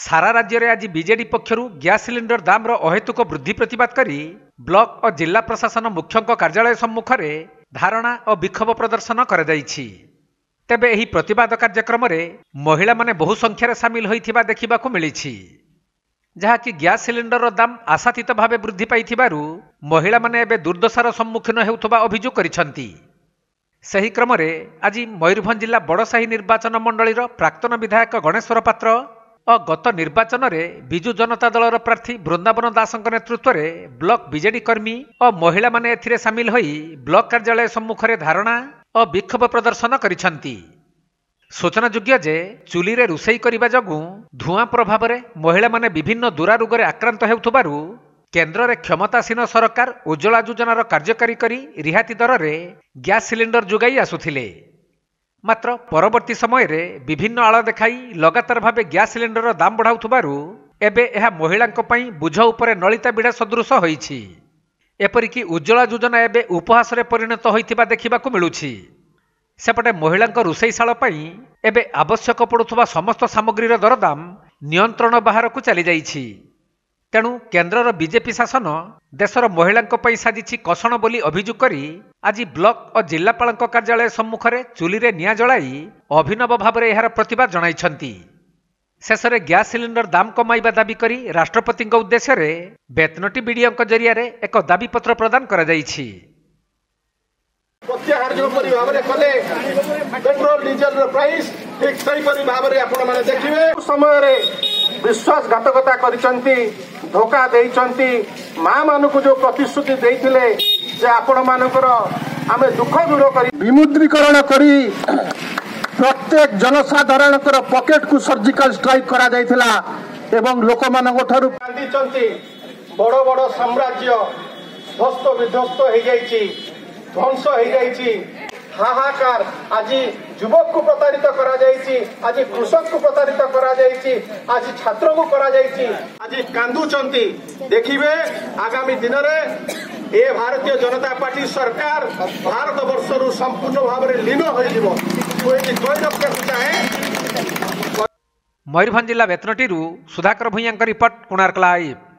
ସାରା ରାଜ୍ୟରେ ଆଜି ବିଜେଡି ପକ୍ଷରୁ ଗ୍ୟାସ୍ ସିଲିଣ୍ଡର ଦାମ୍ର ଅହେତୁକ ବୃଦ୍ଧି ପ୍ରତିବାଦ କରି ବ୍ଲକ ଓ ଜିଲ୍ଲା ପ୍ରଶାସନ ମୁଖ୍ୟଙ୍କ କାର୍ଯ୍ୟାଳୟ ସମ୍ମୁଖରେ ଧାରଣା ଓ ବିକ୍ଷୋଭ ପ୍ରଦର୍ଶନ କରାଯାଇଛି ତେବେ ଏହି ପ୍ରତିବାଦ କାର୍ଯ୍ୟକ୍ରମରେ ମହିଳାମାନେ ବହୁ ସଂଖ୍ୟାରେ ସାମିଲ ହୋଇଥିବା ଦେଖିବାକୁ ମିଳିଛି ଯାହାକି ଗ୍ୟାସ୍ ସିଲିଣ୍ଡରର ଦାମ୍ ଆଶାତୀତ ଭାବେ ବୃଦ୍ଧି ପାଇଥିବାରୁ ମହିଳାମାନେ ଏବେ ଦୁର୍ଦ୍ଦଶାର ସମ୍ମୁଖୀନ ହେଉଥିବା ଅଭିଯୋଗ କରିଛନ୍ତି ସେହି କ୍ରମରେ ଆଜି ମୟୂରଭଞ୍ଜ ଜିଲ୍ଲା ବଡ଼ସାହି ନିର୍ବାଚନ ମଣ୍ଡଳୀର ପ୍ରାକ୍ତନ ବିଧାୟକ ଗଣେଶ୍ୱର ପାତ୍ର ଗତ ନିର୍ବାଚନରେ ବିଜୁ ଜନତା ଦଳର ପ୍ରାର୍ଥୀ ବୃନ୍ଦାବନ ଦାସଙ୍କ ନେତୃତ୍ୱରେ ବ୍ଲକ ବିଜେଡି କର୍ମୀ ଓ ମହିଳାମାନେ ଏଥିରେ ସାମିଲ ହୋଇ ବ୍ଲକ କାର୍ଯ୍ୟାଳୟ ସମ୍ମୁଖରେ ଧାରଣା ଓ ବିକ୍ଷୋଭ ପ୍ରଦର୍ଶନ କରିଛନ୍ତି ସୂଚନାଯୋଗ୍ୟ ଯେ ଚୁଲିରେ ରୋଷେଇ କରିବା ଯୋଗୁଁ ଧୂଆଁ ପ୍ରଭାବରେ ମହିଳାମାନେ ବିଭିନ୍ନ ଦୂରାରୋଗରେ ଆକ୍ରାନ୍ତ ହେଉଥିବାରୁ କେନ୍ଦ୍ରରେ କ୍ଷମତାସୀନ ସରକାର ଉଜ୍ଜଳା ଯୋଜନାର କାର୍ଯ୍ୟକାରୀ କରି ରିହାତି ଦରରେ ଗ୍ୟାସ୍ ସିଲିଣ୍ଡର ଯୋଗାଇ ଆସୁଥିଲେ ମାତ୍ର ପରବର୍ତ୍ତୀ ସମୟରେ ବିଭିନ୍ନ ଆଳ ଦେଖାଇ ଲଗାତାର ଭାବେ গ্যাস ସିଲିଣ୍ଡରର দাম ବଢ଼ାଉଥିବାରୁ ଏବେ ଏହା ମହିଳାଙ୍କ ପାଇଁ ବୁଝ ଉପରେ ନଳିତା ବିଡ଼ା ସଦୃଶ ହୋଇଛି ଏପରିକି ଉଜ୍ଜଳା ଯୋଜନା ଏବେ ଉପହାସରେ ପରିଣତ ହୋଇଥିବା ଦେଖିବାକୁ ମିଳୁଛି ସେପଟେ ମହିଳାଙ୍କ ରୋଷେଇଶାଳ ପାଇଁ ଏବେ ଆବଶ୍ୟକ ପଡ଼ୁଥିବା ସମସ୍ତ ସାମଗ୍ରୀର ଦରଦାମ ନିୟନ୍ତ୍ରଣ ବାହାରକୁ ଚାଲିଯାଇଛି ତେଣୁ କେନ୍ଦ୍ରର ବିଜେପି ଶାସନ ଦେଶର ମହିଳାଙ୍କ ପାଇଁ ସାଜିଛି କଷଣ ବୋଲି ଅଭିଯୋଗ କରି ଆଜି ବ୍ଲକ ଓ ଜିଲ୍ଲାପାଳଙ୍କ କାର୍ଯ୍ୟାଳୟ ସମ୍ମୁଖରେ ଚୁଲିରେ ନିଆଁ ଜଳାଇ ଅଭିନବ ଭାବରେ ଏହାର ପ୍ରତିବାଦ ଜଣାଇଛନ୍ତି ଶେଷରେ ଗ୍ୟାସ୍ ସିଲିଣ୍ଡର ଦାମ କମାଇବା ଦାବି କରି ରାଷ୍ଟ୍ରପତିଙ୍କ ଉଦ୍ଦେଶ୍ୟରେ ବେତନଟି ବିଡ଼ିଓଙ୍କ ଜରିଆରେ ଏକ ଦାବିପତ୍ର ପ୍ରଦାନ କରାଯାଇଛି ପ୍ରତ୍ୟାହାର ଯେଉଁପରି ଭାବରେ କଲେ ପେଟ୍ରୋଲ ଡିଜେଲର ପ୍ରାଇସ୍ ଠିକ୍ ସେହିପରି ଭାବରେ ଆପଣମାନେ ଦେଖିବେ ସମୟରେ ବିଶ୍ୱାସଘାତକତା କରିଛନ୍ତି ଧୋକା ଦେଇଛନ୍ତି ମା ମାନଙ୍କୁ ଯୋଉ ପ୍ରତିଶ୍ରୁତି ଦେଇଥିଲେ ଯେ ଆପଣ ମାନଙ୍କର ଆମେ ଦୁଃଖ ଦୂର କରି ବିମୁଦ୍ରୀକରଣ କରି ପ୍ରତ୍ୟେକ ଜନସାଧାରଣଙ୍କର ପକେଟକୁ ସର୍ଜିକାଲ ଷ୍ଟ୍ରାଇକ କରାଯାଇଥିଲା ଏବଂ ଲୋକମାନଙ୍କ ଠାରୁ କାନ୍ଦିଛନ୍ତି ବଡ ବଡ ସାମ୍ରାଜ୍ୟ ଧ୍ୱସ୍ତ ବିଧ୍ୱସ୍ତ ହେଇଯାଇଛି ଧ୍ୱଂସ ହେଇଯାଇଛି হাহাকার আজি যুবকু প্রতারিত করা যাইছি আজি কৃষককু প্রতারিত করা যাইছি আজি ছাত্রকু করা যাইছি আজি কান্দুচন্তি দেখিবে আগামী দিনরে এ ভারতীয় জনতা পার্টি সরকার ভারত বর্ষরু সম্পূর্ণ ভাবে লীন হয়ে যাব চাহে ময়ূরভঞ্জ জেলা বেতনটি সুধাকর ভূঁয়া রিপোর্ট কোণার্ক লাইভ